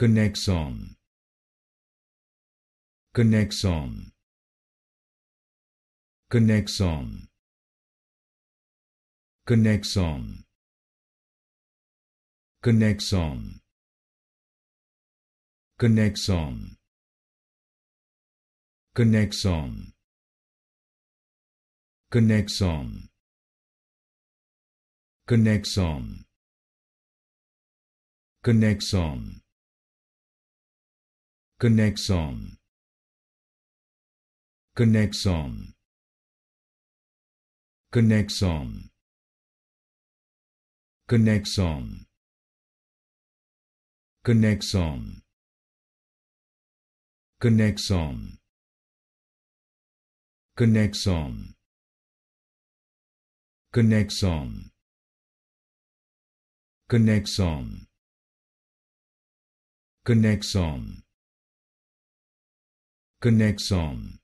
connection connection connection connection connection connection connection connection connection connection connection connection connection connection connection connection connection connection connection connection connection